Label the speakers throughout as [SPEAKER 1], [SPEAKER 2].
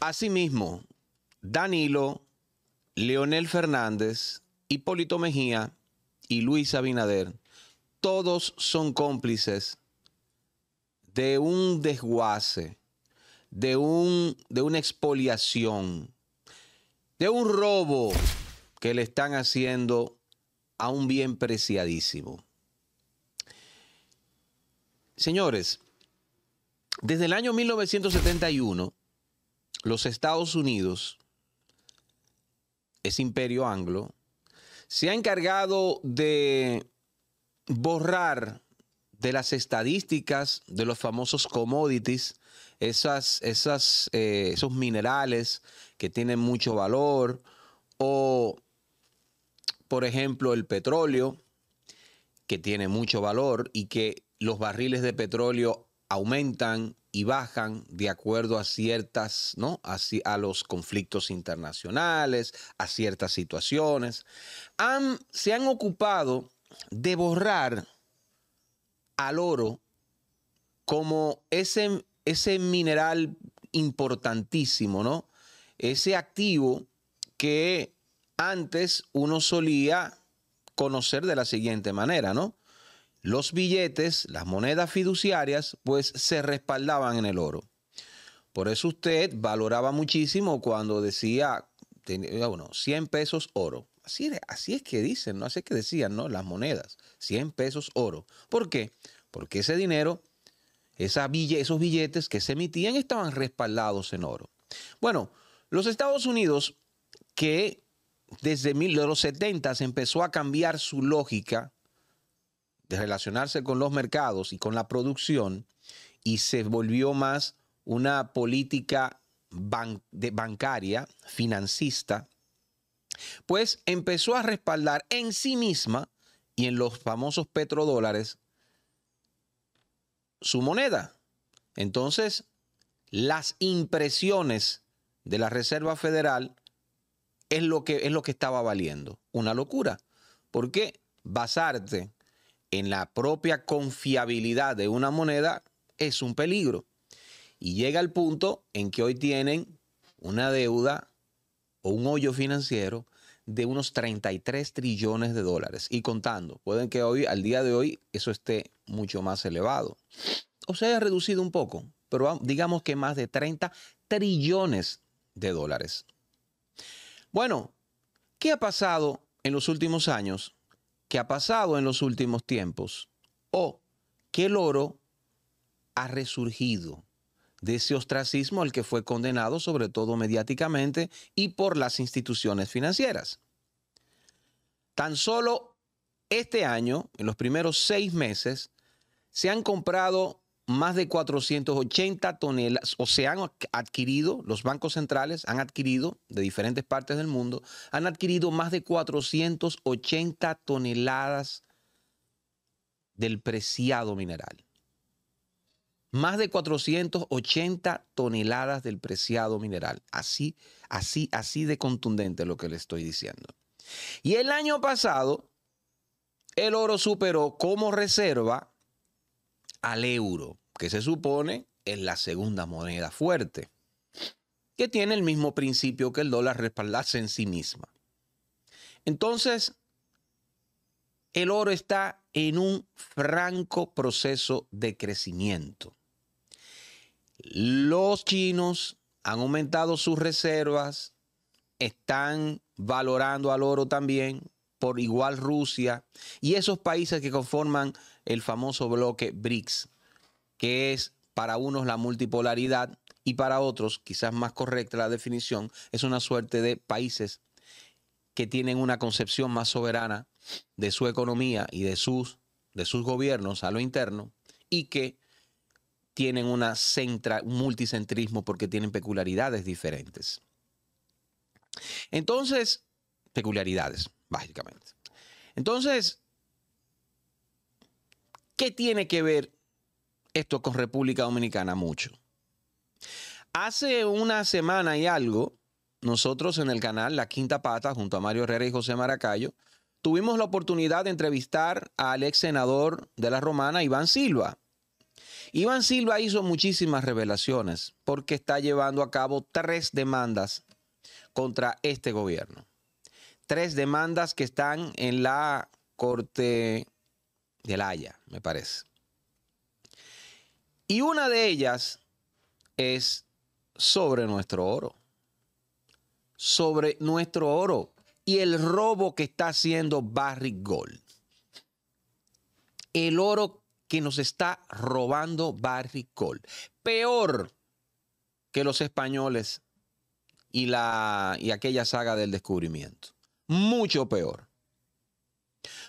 [SPEAKER 1] Asimismo, Danilo, Leonel Fernández, Hipólito Mejía y Luis Abinader, todos son cómplices de un desguace, de, un, de una expoliación, de un robo que le están haciendo a un bien preciadísimo. Señores, desde el año 1971, los Estados Unidos, ese imperio anglo, se ha encargado de borrar de las estadísticas de los famosos commodities, esas, esas, eh, esos minerales que tienen mucho valor, o por ejemplo el petróleo, que tiene mucho valor y que los barriles de petróleo aumentan y bajan de acuerdo a ciertas, ¿no? A, a los conflictos internacionales, a ciertas situaciones. se han ocupado de borrar al oro como ese, ese mineral importantísimo, ¿no? Ese activo que antes uno solía conocer de la siguiente manera, ¿no? los billetes, las monedas fiduciarias, pues se respaldaban en el oro. Por eso usted valoraba muchísimo cuando decía, eh, bueno, 100 pesos oro. Así, así es que dicen, ¿no? Así es que decían, ¿no? Las monedas, 100 pesos oro. ¿Por qué? Porque ese dinero, esa esos billetes que se emitían estaban respaldados en oro. Bueno, los Estados Unidos, que desde los 70 empezó a cambiar su lógica de relacionarse con los mercados y con la producción y se volvió más una política bancaria, financista, pues empezó a respaldar en sí misma y en los famosos petrodólares su moneda. Entonces, las impresiones de la Reserva Federal es lo que, es lo que estaba valiendo. Una locura. Porque basarte en la propia confiabilidad de una moneda es un peligro. Y llega el punto en que hoy tienen una deuda o un hoyo financiero de unos 33 trillones de dólares. Y contando, pueden que hoy, al día de hoy, eso esté mucho más elevado. O se ha reducido un poco, pero digamos que más de 30 trillones de dólares. Bueno, ¿qué ha pasado en los últimos años que ha pasado en los últimos tiempos o que el oro ha resurgido de ese ostracismo al que fue condenado, sobre todo mediáticamente y por las instituciones financieras. Tan solo este año, en los primeros seis meses, se han comprado más de 480 toneladas, o se han adquirido, los bancos centrales han adquirido, de diferentes partes del mundo, han adquirido más de 480 toneladas del preciado mineral. Más de 480 toneladas del preciado mineral. Así, así, así de contundente lo que le estoy diciendo. Y el año pasado, el oro superó como reserva al euro que se supone es la segunda moneda fuerte, que tiene el mismo principio que el dólar respaldarse en sí misma. Entonces, el oro está en un franco proceso de crecimiento. Los chinos han aumentado sus reservas, están valorando al oro también, por igual Rusia y esos países que conforman el famoso bloque BRICS que es para unos la multipolaridad y para otros, quizás más correcta la definición, es una suerte de países que tienen una concepción más soberana de su economía y de sus, de sus gobiernos a lo interno y que tienen una centra, un multicentrismo porque tienen peculiaridades diferentes. Entonces, peculiaridades, básicamente. Entonces, ¿qué tiene que ver esto con República Dominicana mucho. Hace una semana y algo, nosotros en el canal La Quinta Pata, junto a Mario Herrera y José Maracayo, tuvimos la oportunidad de entrevistar al ex senador de la Romana, Iván Silva. Iván Silva hizo muchísimas revelaciones porque está llevando a cabo tres demandas contra este gobierno. Tres demandas que están en la Corte de la Haya, me parece. Y una de ellas es sobre nuestro oro. Sobre nuestro oro y el robo que está haciendo Barry Gold. El oro que nos está robando Barry Gold. Peor que los españoles y, la, y aquella saga del descubrimiento. Mucho peor.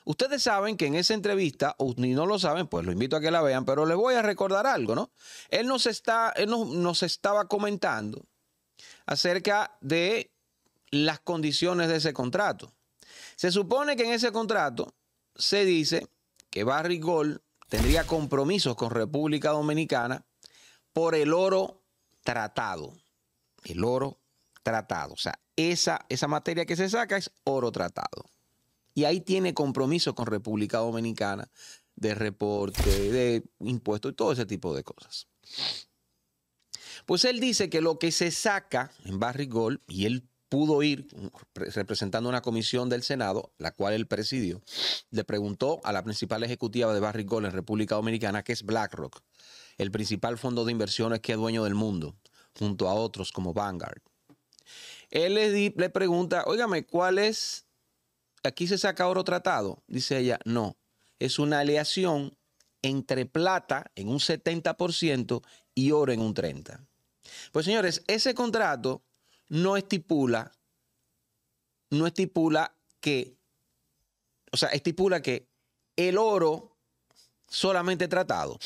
[SPEAKER 1] Ustedes saben que en esa entrevista, o ni no lo saben, pues lo invito a que la vean, pero le voy a recordar algo, ¿no? Él nos, está, nos, estaba comentando acerca de las condiciones de ese contrato. Se supone que en ese contrato se dice que Barry Gold tendría compromisos con República Dominicana por el oro tratado. El oro tratado. O sea, esa, esa materia que se saca es oro tratado. Y ahí tiene compromiso con República Dominicana de reporte, de impuestos y todo ese tipo de cosas. Pues él dice que lo que se saca en Gold y él pudo ir representando una comisión del Senado, la cual él presidió, le preguntó a la principal ejecutiva de Barrigol en República Dominicana, que es BlackRock, el principal fondo de inversiones que es dueño del mundo, junto a otros como Vanguard. Él le, le pregunta, óigame, ¿cuál es aquí se saca oro tratado, dice ella, no, es una aleación entre plata en un 70% y oro en un 30%. Pues señores, ese contrato no estipula, no estipula que, o sea, estipula que el oro solamente tratado,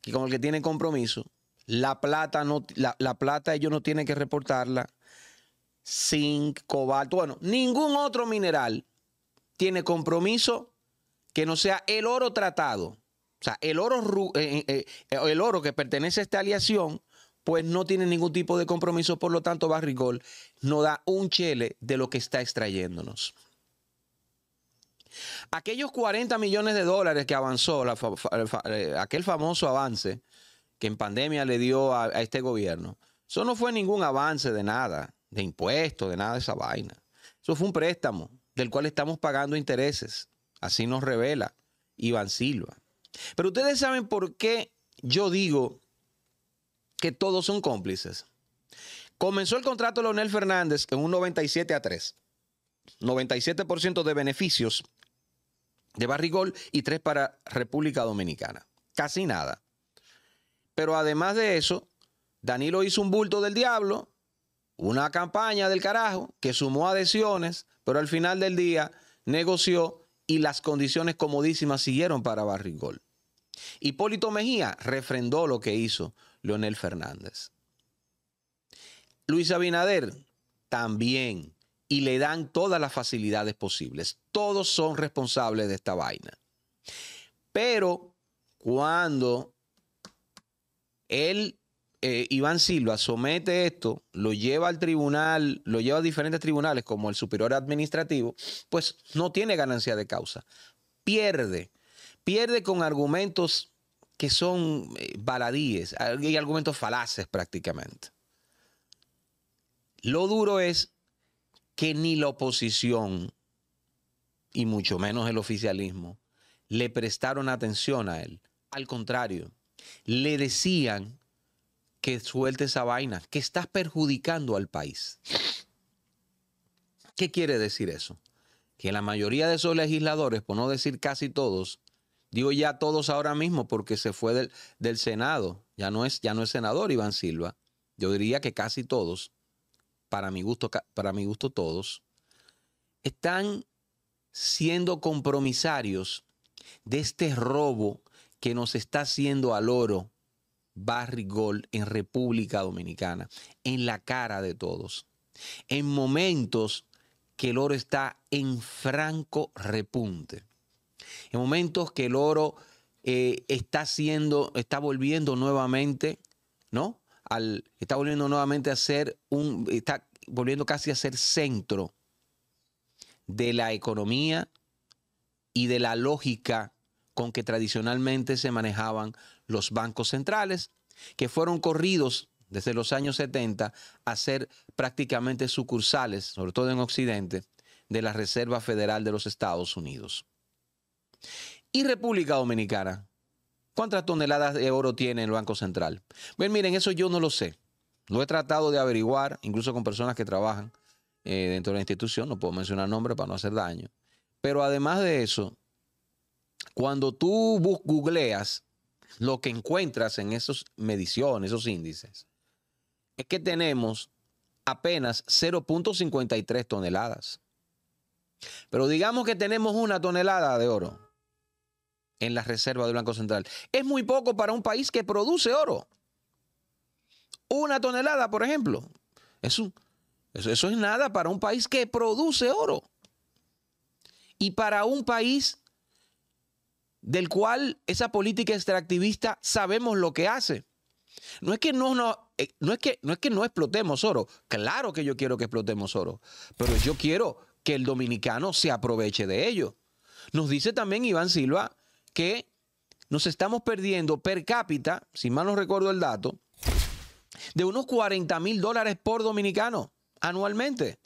[SPEAKER 1] que con el que tiene compromiso, la plata, no, la, plata ellos no tienen que reportarla, sin cobalto, bueno, ningún otro mineral tiene compromiso que no sea el oro tratado. O sea, el oro, eh, eh, eh, el oro que pertenece a esta aliación, pues no tiene ningún tipo de compromiso, por lo tanto, Barrigol no da un chele de lo que está extrayéndonos. Aquellos 40 millones de dólares que avanzó, aquel famoso avance que en pandemia le dio a, a, este gobierno, eso no fue ningún avance de nada, de impuestos, de nada de esa vaina. Eso fue un préstamo del cual estamos pagando intereses. Así nos revela Iván Silva. Pero ustedes saben por qué yo digo que todos son cómplices. Comenzó el contrato de Leonel Fernández en un 97 a 3. 97% de beneficios de Barrigol y 3 para República Dominicana. Casi nada. Pero además de eso, Danilo hizo un bulto del diablo, una campaña del carajo que sumó adhesiones, pero al final del día negoció y las condiciones comodísimas siguieron para Barrigol. Hipólito Mejía refrendó lo que hizo Leonel Fernández. Luis Abinader también y le dan todas las facilidades posibles. Todos son responsables de esta vaina. Pero cuando él eh, Iván Silva somete esto, lo lleva al tribunal, lo lleva a diferentes tribunales como el superior administrativo, pues no tiene ganancia de causa. Pierde, pierde con argumentos que son eh, baladíes y argumentos falaces prácticamente. Lo duro es que ni la oposición, y mucho menos el oficialismo, le prestaron atención a él. Al contrario, le decían que suelte esa vaina, que estás perjudicando al país. ¿Qué quiere decir eso? Que la mayoría de esos legisladores, por no decir casi todos, digo ya todos ahora mismo porque se fue del, del Senado, ya no, es, ya no es senador Iván Silva, yo diría que casi todos, para mi gusto, para mi gusto todos, están siendo compromisarios de este robo que nos está haciendo al oro barrigol en República Dominicana, en la cara de todos, en momentos que el oro está en franco repunte, en momentos que el oro eh, está está volviendo nuevamente, ¿no? está volviendo nuevamente a ser un, está volviendo casi a ser centro de la economía y de la lógica con que tradicionalmente se manejaban los bancos centrales, que fueron corridos desde los años 70 a ser prácticamente sucursales, sobre todo en Occidente, de la Reserva Federal de los Estados Unidos. ¿Y República Dominicana? ¿Cuántas toneladas de oro tiene el Banco Central? Bien, pues miren, eso yo no lo sé. Lo he tratado de averiguar, incluso con personas que trabajan eh, dentro de la institución, no puedo mencionar nombres para no hacer daño. Pero además de eso, cuando tú googleas lo que encuentras en esas mediciones, esos índices, es que tenemos apenas 0.53 toneladas. Pero digamos que tenemos una tonelada de oro en la reserva del Banco Central. Es muy poco para un país que produce oro. Una tonelada, por ejemplo. Eso, eso es nada para un país que produce oro. Y para un país del cual esa política extractivista sabemos lo que hace. No es que no, no, eh, no, es que, no es que no explotemos oro. Claro que yo quiero que explotemos oro, pero yo quiero que el dominicano se aproveche de ello. Nos dice también Iván Silva que nos estamos perdiendo per cápita, si mal no recuerdo el dato, de unos 40 mil dólares por dominicano anualmente.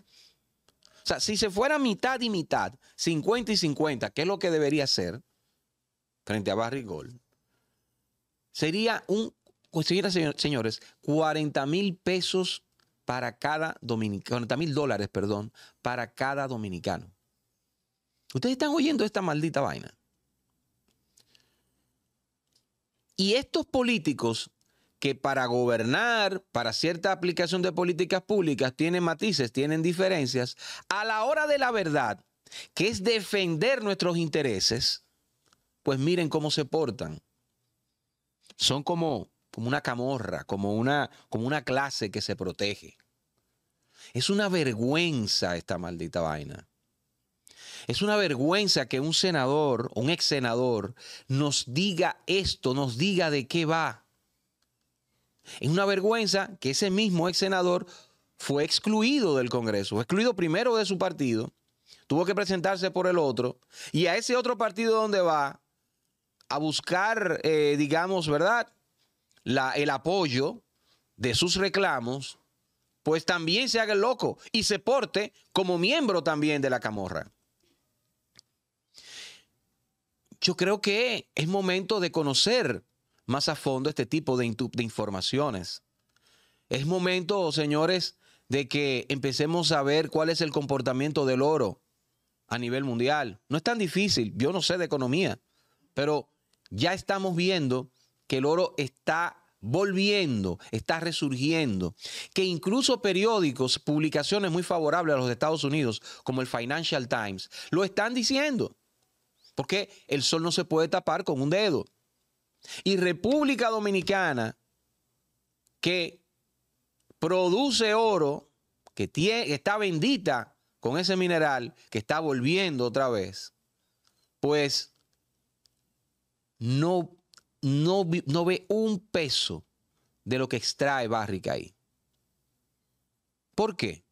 [SPEAKER 1] O sea, si se fuera mitad y mitad, 50 y 50, que es lo que debería ser, frente a Barry Gold, sería un, pues, señores, 40 mil pesos para cada dominicano, 40 mil dólares, perdón, para cada dominicano. Ustedes están oyendo esta maldita vaina. Y estos políticos que para gobernar, para cierta aplicación de políticas públicas, tienen matices, tienen diferencias, a la hora de la verdad, que es defender nuestros intereses, pues miren cómo se portan. Son como, una camorra, como una, como una clase que se protege. Es una vergüenza esta maldita vaina. Es una vergüenza que un senador, un ex senador, nos diga esto, nos diga de qué va. Es una vergüenza que ese mismo ex senador fue excluido del Congreso, fue excluido primero de su partido, tuvo que presentarse por el otro, y a ese otro partido donde va, a buscar, eh, digamos, ¿verdad? el apoyo de sus reclamos, pues también se haga loco y se porte como miembro también de la camorra. Yo creo que es momento de conocer más a fondo este tipo de, de informaciones. Es momento, señores, de que empecemos a ver cuál es el comportamiento del oro a nivel mundial. No es tan difícil, yo no sé de economía, pero ya estamos viendo que el oro está volviendo, está resurgiendo, que incluso periódicos, publicaciones muy favorables a los Estados Unidos, como el Financial Times, lo están diciendo, porque el sol no se puede tapar con un dedo. Y República Dominicana, que produce oro, que, está bendita con ese mineral, que está volviendo otra vez, pues no, no, ve un peso de lo que extrae Barrica ahí. ¿Por qué?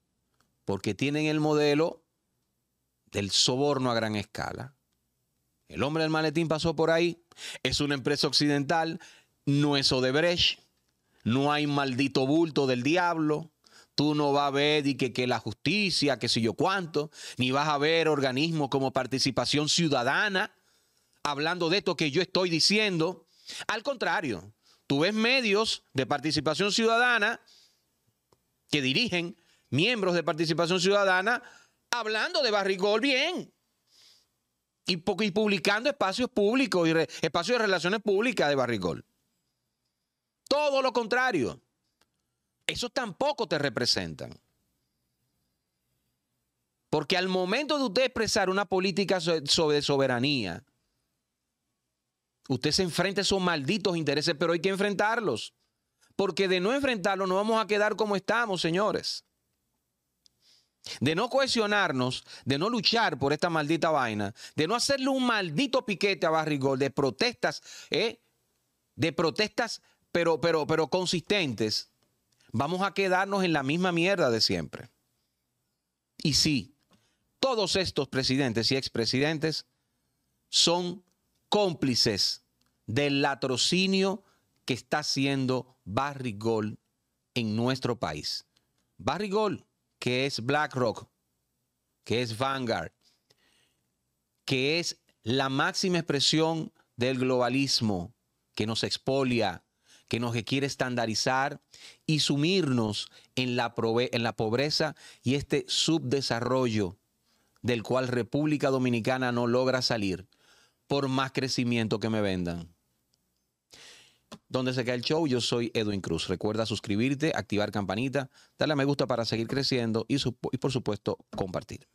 [SPEAKER 1] Porque tienen el modelo del soborno a gran escala. El hombre del maletín pasó por ahí. Es una empresa occidental. No es Odebrecht. No hay maldito bulto del diablo. Tú no vas a ver que, la justicia, que sé yo cuánto, ni vas a ver organismos como participación ciudadana hablando de esto que yo estoy diciendo. Al contrario, tú ves medios de participación ciudadana que dirigen miembros de participación ciudadana hablando de Barrigol bien y, publicando espacios públicos y espacios de relaciones públicas de Barrigol. Todo lo contrario. Eso tampoco te representan. Porque al momento de usted expresar una política sobre soberanía, Usted se enfrenta a esos malditos intereses, pero hay que enfrentarlos. Porque de no enfrentarlos no vamos a quedar como estamos, señores. De no cohesionarnos, de no luchar por esta maldita vaina, de no hacerle un maldito piquete a Barrigol de protestas, ¿eh? de protestas, pero, pero, pero consistentes, vamos a quedarnos en la misma mierda de siempre. Y sí, todos estos presidentes y expresidentes son cómplices del latrocinio que está haciendo Gold en nuestro país. Barry Gold, que es BlackRock, que es Vanguard, que es la máxima expresión del globalismo que nos expolia, que nos quiere estandarizar y sumirnos en la, en la pobreza y este subdesarrollo del cual República Dominicana no logra salir por más crecimiento que me vendan. Donde se cae el show, yo soy Edwin Cruz. Recuerda suscribirte, activar campanita, darle a me gusta para seguir creciendo y, y por supuesto compartir.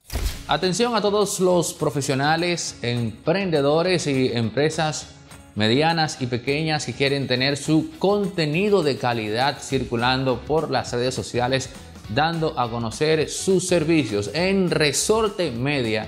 [SPEAKER 2] Atención a todos los profesionales, emprendedores y empresas medianas y pequeñas que quieren tener su contenido de calidad circulando por las redes sociales, dando a conocer sus servicios en Resorte Media